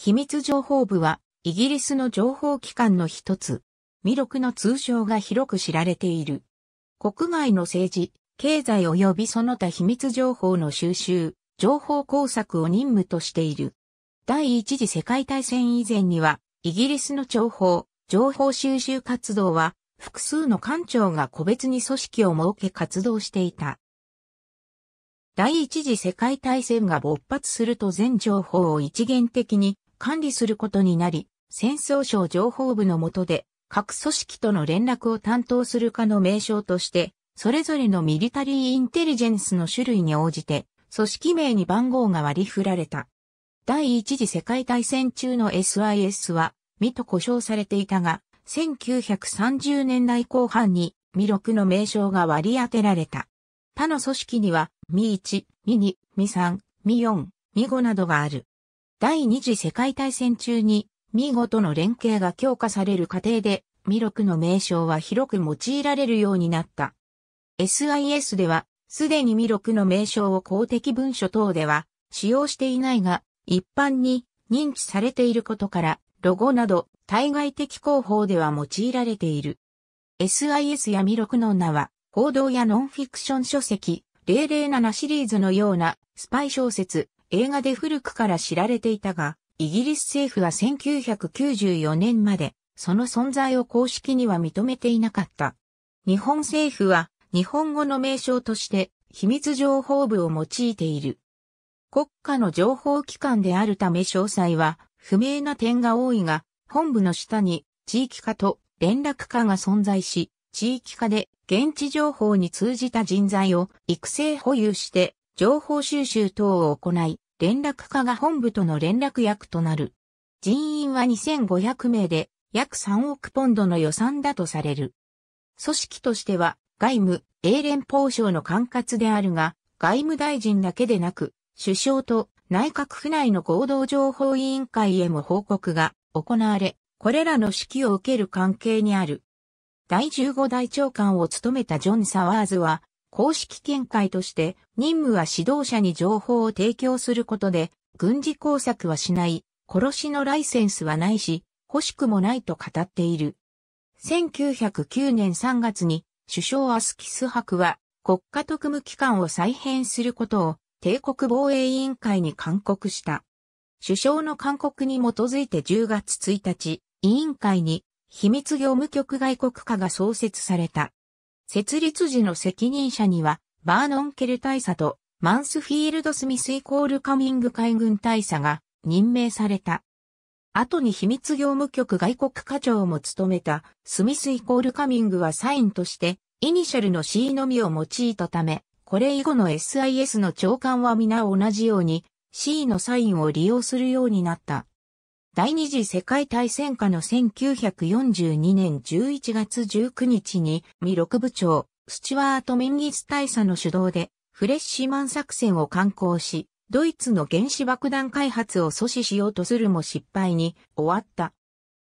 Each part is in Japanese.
秘密情報部は、イギリスの情報機関の一つ、魅力の通称が広く知られている。国外の政治、経済及びその他秘密情報の収集、情報工作を任務としている。第一次世界大戦以前には、イギリスの情報、情報収集活動は、複数の官庁が個別に組織を設け活動していた。第一次世界大戦が勃発すると全情報を一元的に管理することになり、戦争省情報部の下で、各組織との連絡を担当するかの名称として、それぞれのミリタリーインテリジェンスの種類に応じて、組織名に番号が割り振られた。第一次世界大戦中の SIS は、ミと呼称されていたが、1930年代後半に、ミ6の名称が割り当てられた。他の組織には、ミ1、ミ2、ミ3、ミ4、ミ5などがある。第二次世界大戦中に、見事の連携が強化される過程で、ミロクの名称は広く用いられるようになった。SIS では、すでにミロクの名称を公的文書等では使用していないが、一般に認知されていることから、ロゴなど対外的広報では用いられている。SIS やミロクの名は、報道やノンフィクション書籍、007シリーズのようなスパイ小説、映画で古くから知られていたが、イギリス政府は1994年まで、その存在を公式には認めていなかった。日本政府は、日本語の名称として、秘密情報部を用いている。国家の情報機関であるため詳細は、不明な点が多いが、本部の下に、地域課と連絡課が存在し、地域課で現地情報に通じた人材を育成保有して情報収集等を行い、連絡課が本部との連絡役となる。人員は2500名で、約3億ポンドの予算だとされる。組織としては、外務、英連邦省の管轄であるが、外務大臣だけでなく、首相と内閣府内の合同情報委員会へも報告が行われ、これらの指揮を受ける関係にある。第15代長官を務めたジョン・サワーズは、公式見解として任務は指導者に情報を提供することで、軍事工作はしない、殺しのライセンスはないし、欲しくもないと語っている。1909年3月に首相アスキス博は国家特務機関を再編することを帝国防衛委員会に勧告した。首相の勧告に基づいて10月1日、委員会に秘密業務局外国課が創設された。設立時の責任者には、バーノンケル大佐とマンスフィールド・スミスイコールカミング海軍大佐が任命された。後に秘密業務局外国課長も務めたスミスイコールカミングはサインとしてイニシャルの C のみを用いたため、これ以後の SIS の長官は皆同じように C のサインを利用するようになった。第二次世界大戦下の1942年11月19日に、未六部長、スチュワート・メンギス大佐の主導で、フレッシュマン作戦を敢行し、ドイツの原子爆弾開発を阻止しようとするも失敗に終わった。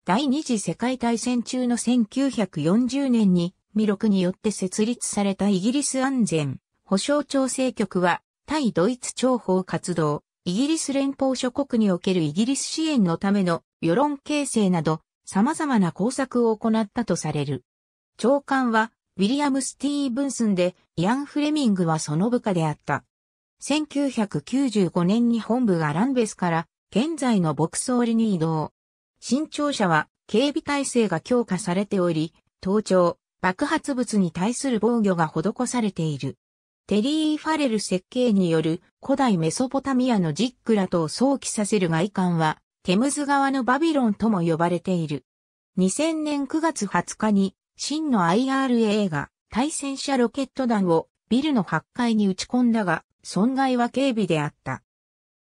第二次世界大戦中の1940年に、ミロクによって設立されたイギリス安全保障調整局は、対ドイツ諜報活動、イギリス連邦諸国におけるイギリス支援のための世論形成など様々な工作を行ったとされる。長官はウィリアム・スティーブンスンで、イアン・フレミングはその部下であった。1995年に本部がランベスから現在の牧草裏に移動。新庁舎は警備体制が強化されており、盗聴、爆発物に対する防御が施されている。テリー・ファレル設計による古代メソポタミアのジックラトを想起させる外観は、テムズ川のバビロンとも呼ばれている。2000年9月20日に、真の IRA が対戦車ロケット弾をビルの8階に打ち込んだが、損害は軽微であった。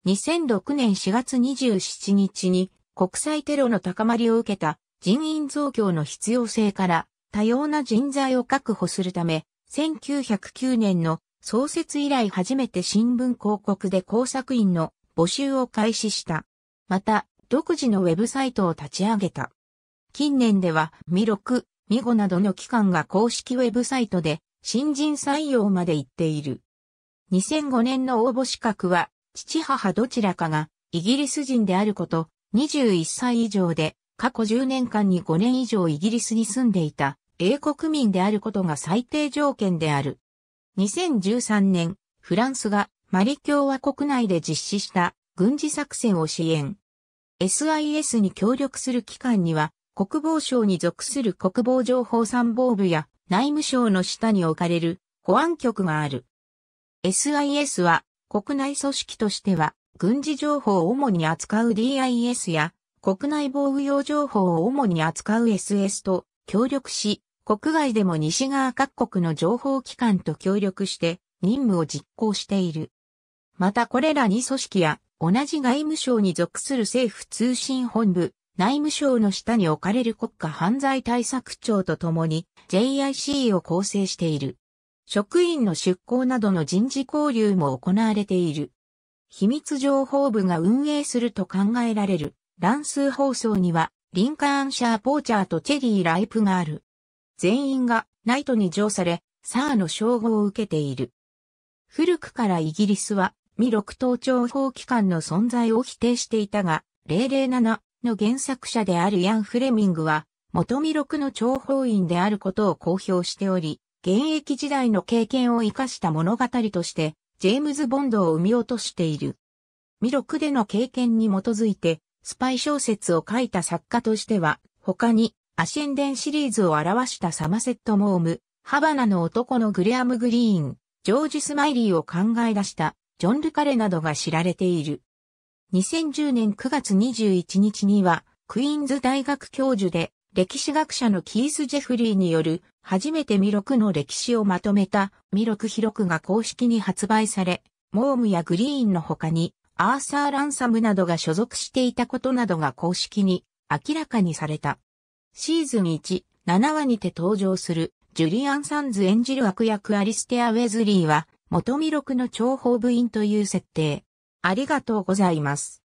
2006年4月27日に国際テロの高まりを受けた人員増強の必要性から多様な人材を確保するため1909年の創設以来初めて新聞広告で工作員の募集を開始した。また、独自のウェブサイトを立ち上げた。近年では、ミク、ミゴなどの機関が公式ウェブサイトで新人採用まで行っている。2005年の応募資格は、父母どちらかがイギリス人であること、21歳以上で、過去10年間に5年以上イギリスに住んでいた、英国民であることが最低条件である。2013年、フランスがマリ共和国内で実施した軍事作戦を支援。SIS に協力する機関には、国防省に属する国防情報参謀部や内務省の下に置かれる保安局がある。SIS は国内組織としては軍事情報を主に扱う DIS や国内防御用情報を主に扱う SS と協力し国外でも西側各国の情報機関と協力して任務を実行している。またこれらに組織や同じ外務省に属する政府通信本部、内務省の下に置かれる国家犯罪対策庁とともに JIC を構成している。職員の出向などの人事交流も行われている。秘密情報部が運営すると考えられる乱数放送には、リンカーンシャー・ポーチャーとチェリー・ライプがある。全員がナイトに乗され、サーの称号を受けている。古くからイギリスは、ロク等長法機関の存在を否定していたが、007の原作者であるヤン・フレミングは、元ロクの諜報員であることを公表しており、現役時代の経験を生かした物語として、ジェームズ・ボンドを生み落としている。ロクでの経験に基づいて、スパイ小説を書いた作家としては、他にアシェンデンシリーズを表したサマセット・モーム、ハバナの男のグレアム・グリーン、ジョージ・スマイリーを考え出したジョン・ルカレなどが知られている。2010年9月21日には、クイーンズ大学教授で歴史学者のキース・ジェフリーによる初めてミロの歴史をまとめたミロ広録が公式に発売され、モームやグリーンの他にアーサー・ランサムなどが所属していたことなどが公式に明らかにされた。シーズン1、7話にて登場する、ジュリアン・サンズ演じる悪役アリステア・ウェズリーは、元弥勒の諜報部員という設定。ありがとうございます。